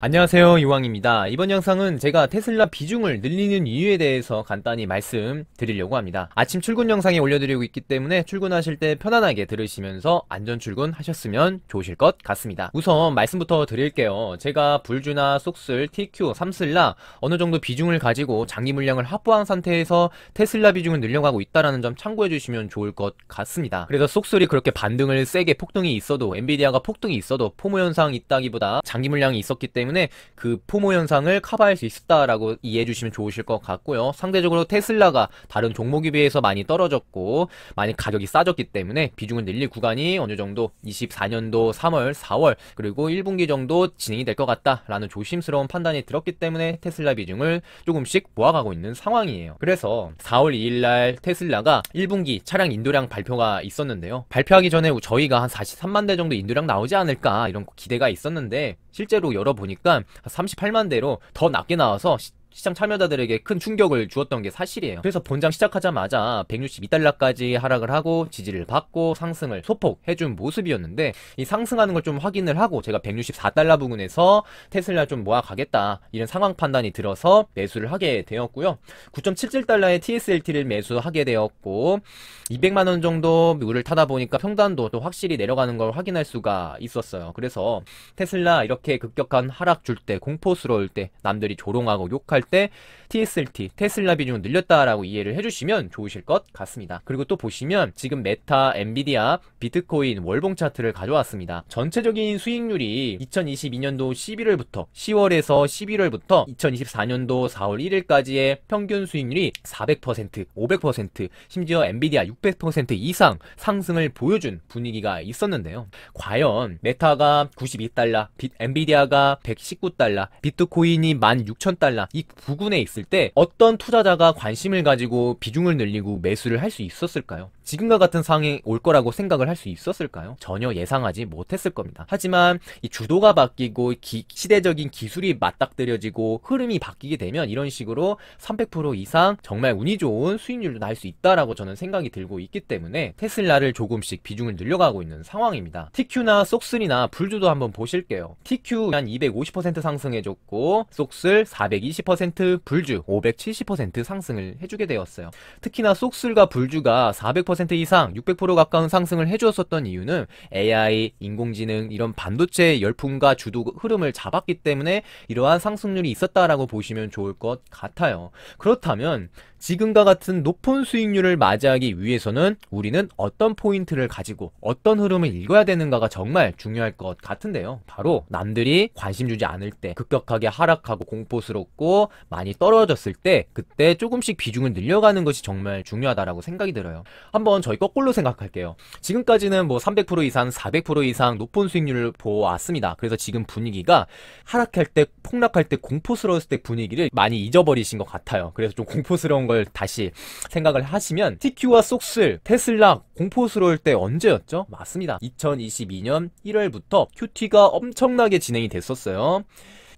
안녕하세요 이왕입니다 이번 영상은 제가 테슬라 비중을 늘리는 이유에 대해서 간단히 말씀드리려고 합니다 아침 출근 영상에 올려드리고 있기 때문에 출근하실 때 편안하게 들으시면서 안전 출근 하셨으면 좋으실 것 같습니다 우선 말씀부터 드릴게요 제가 불주나 속슬 TQ, 삼슬라 어느 정도 비중을 가지고 장기 물량을 확보한 상태에서 테슬라 비중을 늘려가고 있다는 점 참고해 주시면 좋을 것 같습니다 그래서 속슬이 그렇게 반등을 세게 폭등이 있어도 엔비디아가 폭등이 있어도 포모 현상 있다기보다 장기 물량이 있었기 때문에 때문에 그 포모 현상을 커버할 수 있었다라고 이해해 주시면 좋으실 것 같고요. 상대적으로 테슬라가 다른 종목에 비해서 많이 떨어졌고 많이 가격이 싸졌기 때문에 비중을 늘릴 구간이 어느 정도 24년도 3월, 4월 그리고 1분기 정도 진행이 될 것 같다라는 조심스러운 판단이 들었기 때문에 테슬라 비중을 조금씩 모아가고 있는 상황이에요. 그래서 4월 2일 날 테슬라가 1분기 차량 인도량 발표가 있었는데요. 발표하기 전에 저희가 한 43만 대 정도 인도량 나오지 않을까 이런 기대가 있었는데 실제로 열어보니까 38만 대로 더 낮게 나와서 시장 참여자들에게 큰 충격을 주었던 게 사실이에요. 그래서 본장 시작하자마자 162달러까지 하락을 하고 지지를 받고 상승을 소폭 해준 모습이었는데 이 상승하는 걸 좀 확인을 하고 제가 164달러 부근에서 테슬라 좀 모아가겠다 이런 상황 판단이 들어서 매수를 하게 되었고요. 9.77달러에 TSLT를 매수하게 되었고 200만원 정도 물을 타다 보니까 평단도 또 확실히 내려가는 걸 확인할 수가 있었어요. 그래서 테슬라 이렇게 급격한 하락 줄 때 공포스러울 때 남들이 조롱하고 욕할 때 TSLT, 테슬라 비중을 늘렸다라고 이해를 해주시면 좋으실 것 같습니다. 그리고 또 보시면 지금 메타, 엔비디아, 비트코인 월봉 차트를 가져왔습니다. 전체적인 수익률이 2022년도 11월부터 10월에서 11월부터 2024년도 4월 1일까지의 평균 수익률이 400%, 500%, 심지어 엔비디아 600% 이상 상승을 보여준 분위기가 있었는데요. 과연 메타가 92달러, 엔비디아가 119달러, 비트코인이 16,000달러 이 부근에 있습니다. 봤을 때 어떤 투자자가 관심을 가지고 비중을 늘리고 매수를 할 수 있었을까요? 지금과 같은 상황이 올 거라고 생각을 할 수 있었을까요? 전혀 예상하지 못했을 겁니다. 하지만 이 주도가 바뀌고 기, 시대적인 기술이 맞닥뜨려지고 흐름이 바뀌게 되면 이런 식으로 300% 이상 정말 운이 좋은 수익률도 날 수 있다라고 저는 생각이 들고 있기 때문에 테슬라를 조금씩 비중을 늘려가고 있는 상황입니다. TQ나 속슬이나 불주도 한번 보실게요. TQ 한250% 상승해줬고 속슬 420% 불주 570% 상승을 해주게 되었어요. 특히나 속슬과 불주가 400% 30% 이상 600% 가까운 상승을 해주었었던 이유는 AI, 인공지능 이런 반도체 열풍과 주도 흐름을 잡았기 때문에 이러한 상승률이 있었다라고 보시면 좋을 것 같아요. 그렇다면 지금과 같은 높은 수익률을 맞이하기 위해서는 우리는 어떤 포인트를 가지고 어떤 흐름을 읽어야 되는가가 정말 중요할 것 같은데요. 바로 남들이 관심 주지 않을 때 급격하게 하락하고 공포스럽고 많이 떨어졌을 때 그때 조금씩 비중을 늘려가는 것이 정말 중요하다라고 생각이 들어요. 한번 저희 거꾸로 생각할게요. 지금까지는 뭐 300% 이상, 400% 이상 높은 수익률을 보았습니다. 그래서 지금 분위기가 하락할 때, 폭락할 때, 공포스러웠을 때 분위기를 많이 잊어버리신 것 같아요. 그래서 좀 공포스러운 걸 다시 생각을 하시면 TQ와 속슬, 테슬라 공포스러울 때 언제였죠? 맞습니다. 2022년 1월부터 QT가 엄청나게 진행이 됐었어요.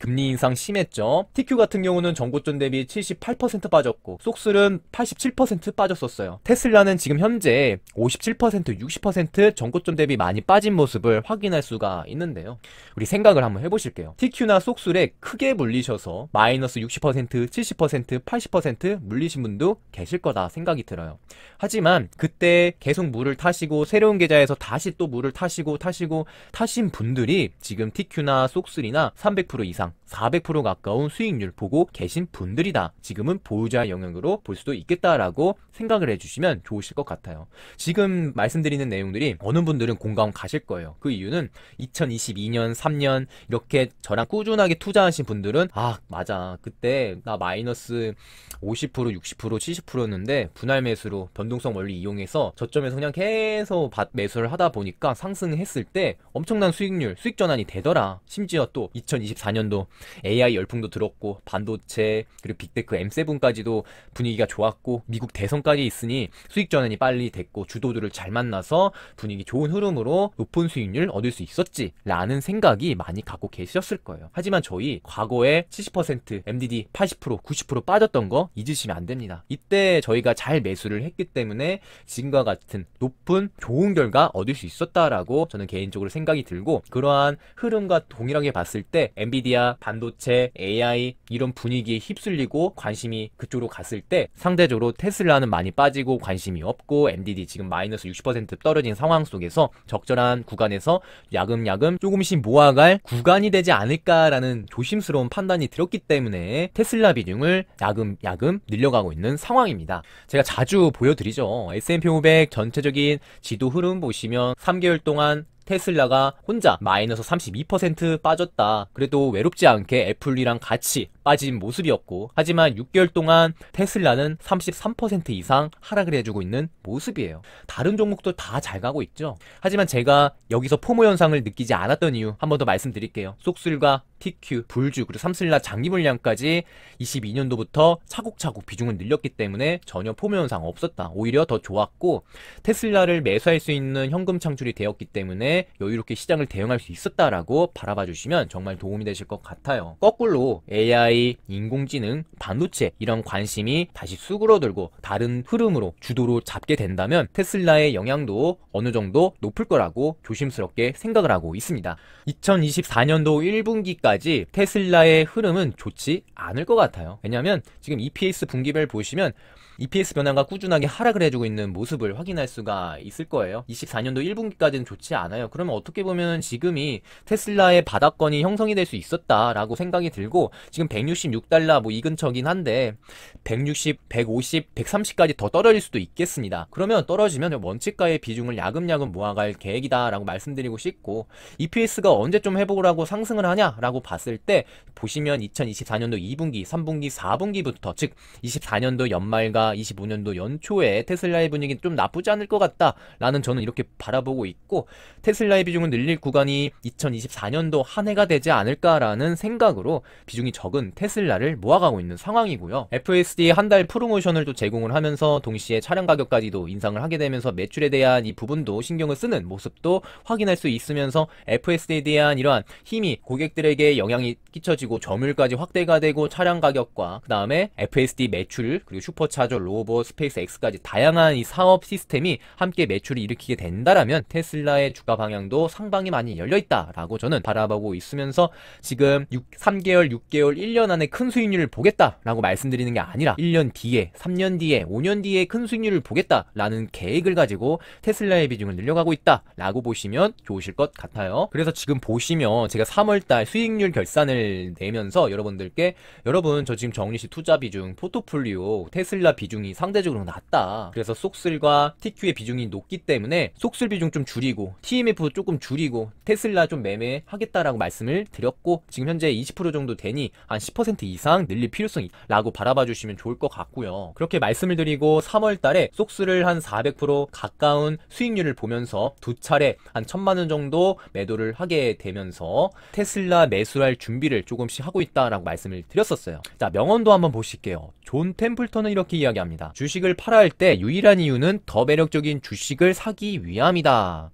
금리 인상 심했죠. TQ 같은 경우는 전고점 대비 78% 빠졌고 속술은 87% 빠졌었어요. 테슬라는 지금 현재 57% 60% 전고점 대비 많이 빠진 모습을 확인할 수가 있는데요. 우리 생각을 한번 해보실게요. TQ나 속술에 크게 물리셔서 마이너스 60% 70% 80% 물리신 분도 계실 거다 생각이 들어요. 하지만 그때 계속 물을 타시고 새로운 계좌에서 다시 또 물을 타시고 타시고 타신 분들이 지금 TQ나 속술이나 300% 이상 이상 400% 가까운 수익률 보고 계신 분들이다. 지금은 보유자 영역으로 볼 수도 있겠다라고 생각을 해주시면 좋으실 것 같아요. 지금 말씀드리는 내용들이 어느 분들은 공감 가실 거예요. 그 이유는 2022년, 3년 이렇게 저랑 꾸준하게 투자하신 분들은 아 맞아 그때 나 마이너스 50% 60% 70%였는데 분할 매수로 변동성 원리 이용해서 저점에서 그냥 계속 매수를 하다 보니까 상승했을 때 엄청난 수익률 수익 전환이 되더라. 심지어 또 2024년도 AI 열풍도 들었고 반도체 그리고 빅테크 M7까지도 분위기가 좋았고 미국 대선까지 있으니 수익 전환이 빨리 됐고 주도주를 잘 만나서 분위기 좋은 흐름으로 높은 수익률 얻을 수 있었지라는 생각이 많이 갖고 계셨을 거예요. 하지만 저희 과거에 70% MDD 80% 90% 빠졌던 거 잊으시면 안 됩니다. 이때 저희가 잘 매수를 했기 때문에 지금과 같은 높은 좋은 결과 얻을 수 있었다라고 저는 개인적으로 생각이 들고 그러한 흐름과 동일하게 봤을 때 엔비디아 반도체, AI 이런 분위기에 휩쓸리고 관심이 그쪽으로 갔을 때 상대적으로 테슬라는 많이 빠지고 관심이 없고 MDD 지금 마이너스 60% 떨어진 상황 속에서 적절한 구간에서 야금야금 조금씩 모아갈 구간이 되지 않을까라는 조심스러운 판단이 들었기 때문에 테슬라 비중을 야금야금 늘려가고 있는 상황입니다. 제가 자주 보여드리죠. S&P 500 전체적인 지도 흐름 보시면 3개월 동안 테슬라가 혼자 마이너스 32% 빠졌다. 그래도 외롭지 않게 애플이랑 같이 빠진 모습이었고 하지만 6개월 동안 테슬라는 33% 이상 하락을 해주고 있는 모습이에요. 다른 종목도 다 잘 가고 있죠. 하지만 제가 여기서 포모 현상을 느끼지 않았던 이유 한 번 더 말씀드릴게요. 속술과 TQ, 불주 그리고 삼슬라 장기 물량까지 22년도부터 차곡차곡 비중을 늘렸기 때문에 전혀 포면상 없었다. 오히려 더 좋았고 테슬라를 매수할 수 있는 현금 창출이 되었기 때문에 여유롭게 시장을 대응할 수 있었다라고 바라봐 주시면 정말 도움이 되실 것 같아요. 거꾸로 AI, 인공지능, 반도체 이런 관심이 다시 수그러들고 다른 흐름으로 주도로 잡게 된다면 테슬라의 영향도 어느 정도 높을 거라고 조심스럽게 생각을 하고 있습니다. 2024년도 1분기까지 때까지 테슬라의 흐름은 좋지 않을 것 같아요. 왜냐하면 지금 EPS 분기별 보시면 EPS 변화가 꾸준하게 하락을 해주고 있는 모습을 확인할 수가 있을 거예요. 24년도 1분기까지는 좋지 않아요. 그러면 어떻게 보면 지금이 테슬라의 바닥권이 형성이 될 수 있었다라고 생각이 들고 지금 166달러 뭐 이 근처긴 한데 160, 150, 130까지 더 떨어질 수도 있겠습니다. 그러면 떨어지면 원칙가의 비중을 야금야금 모아갈 계획이다라고 말씀드리고 싶고 EPS가 언제 좀 해보라고 상승을 하냐라고 봤을 때 보시면 2024년도 2분기, 3분기, 4분기부터 즉 24년도 연말과 25년도 연초에 테슬라의 분위기좀 나쁘지 않을 것 같다라는 저는 이렇게 바라보고 있고 테슬라의 비중을 늘릴 구간이 2024년도 한 해가 되지 않을까라는 생각으로 비중이 적은 테슬라를 모아가고 있는 상황이고요. FSD 한 달 프로모션을 또 제공을 하면서 동시에 차량 가격까지도 인상을 하게 되면서 매출에 대한 이 부분도 신경을 쓰는 모습도 확인할 수 있으면서 FSD에 대한 이러한 힘이 고객들에게 영향이 끼쳐지고 점유율까지 확대가 되고 차량 가격과 그 다음에 FSD 매출 그리고 슈퍼차저 로봇, 스페이스 X까지 다양한 이 사업 시스템이 함께 매출을 일으키게 된다라면 테슬라의 주가 방향도 상방이 많이 열려있다라고 저는 바라보고 있으면서 지금 6, 3개월, 6개월, 1년 안에 큰 수익률을 보겠다라고 말씀드리는 게 아니라 1년 뒤에, 3년 뒤에, 5년 뒤에 큰 수익률을 보겠다라는 계획을 가지고 테슬라의 비중을 늘려가고 있다라고 보시면 좋으실 것 같아요. 그래서 지금 보시면 제가 3월달 수익률 결산을 내면서 여러분들께 여러분 저 지금 정리시 투자 비중, 포트폴리오, 테슬라 비중 비중이 상대적으로 낮다. 그래서 속슬과 TQ의 비중이 높기 때문에 속슬 비중 좀 줄이고 TMF 도 조금 줄이고 테슬라 좀 매매하겠다라고 말씀을 드렸고 지금 현재 20% 정도 되니 한 10% 이상 늘릴 필요성이 라고 바라봐 주시면 좋을 것 같고요. 그렇게 말씀을 드리고 3월 달에 속수를 한 400% 가까운 수익률을 보면서 두 차례 한 천만 원 정도 매도를 하게 되면서 테슬라 매수할 준비를 조금씩 하고 있다라고 말씀을 드렸었어요. 자, 명언도 한번 보실게요. 존 템플턴은 이렇게 이야기 이야기합니다. 주식을 팔아야 할 때 유일한 이유는 더 매력적인 주식을 사기 위함이다.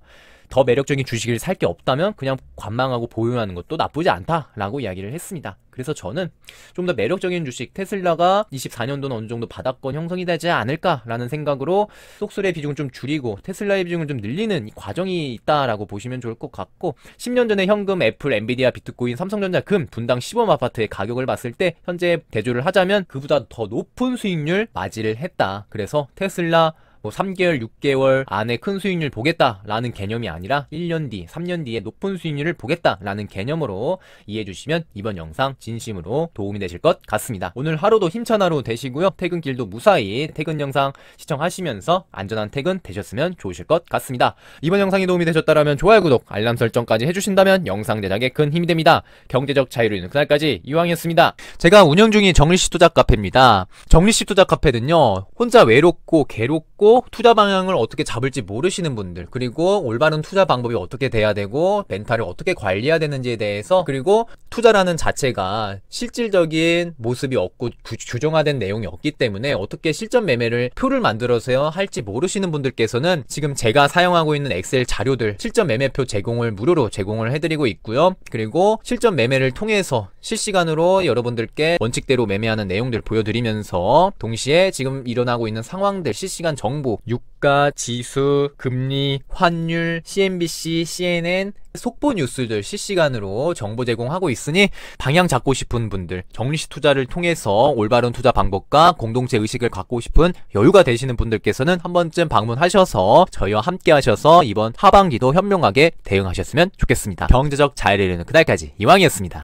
더 매력적인 주식을 살 게 없다면 그냥 관망하고 보유하는 것도 나쁘지 않다라고 이야기를 했습니다. 그래서 저는 좀 더 매력적인 주식 테슬라가 24년도는 어느 정도 바닥권 형성이 되지 않을까라는 생각으로 속술의 비중을 좀 줄이고 테슬라의 비중을 좀 늘리는 과정이 있다라고 보시면 좋을 것 같고 10년 전에 현금 애플, 엔비디아, 비트코인, 삼성전자 금 분당 1 5원 아파트의 가격을 봤을 때 현재 대조를 하자면 그보다 더 높은 수익률 맞이를 했다. 그래서 테슬라 뭐 3개월, 6개월 안에 큰 수익률 보겠다라는 개념이 아니라 1년 뒤, 3년 뒤에 높은 수익률을 보겠다라는 개념으로 이해해 주시면 이번 영상 진심으로 도움이 되실 것 같습니다. 오늘 하루도 힘찬 하루 되시고요. 퇴근길도 무사히 퇴근 영상 시청하시면서 안전한 퇴근 되셨으면 좋으실 것 같습니다. 이번 영상이 도움이 되셨다면 좋아요, 구독, 알람 설정까지 해주신다면 영상 제작에 큰 힘이 됩니다. 경제적 자유를 잃는 그날까지 이왕이었습니다. 제가 운영 중인 정리시투자 카페입니다. 정리시투자 카페는요. 혼자 외롭고 괴롭고 투자 방향을 어떻게 잡을지 모르시는 분들 그리고 올바른 투자 방법이 어떻게 돼야 되고 멘탈을 어떻게 관리해야 되는지에 대해서 그리고 투자라는 자체가 실질적인 모습이 없고 구, 규정화된 내용이 없기 때문에 어떻게 실전 매매를 표를 만들어서 할지 모르시는 분들께서는 지금 제가 사용하고 있는 엑셀 자료들 실전 매매표 제공을 무료로 제공을 해드리고 있고요 그리고 실전 매매를 통해서 실시간으로 여러분들께 원칙대로 매매하는 내용들 보여드리면서 동시에 지금 일어나고 있는 상황들 실시간 정보 정보, 유가, 지수, 금리, 환율, CNBC, CNN, 속보 뉴스들 실시간으로 정보 제공하고 있으니 방향 잡고 싶은 분들, 정리시 투자를 통해서 올바른 투자 방법과 공동체 의식을 갖고 싶은 여유가 되시는 분들께서는 한 번쯤 방문하셔서 저희와 함께 하셔서 이번 하반기도 현명하게 대응하셨으면 좋겠습니다. 경제적 자유를 이루는 그날까지 이왕이었습니다.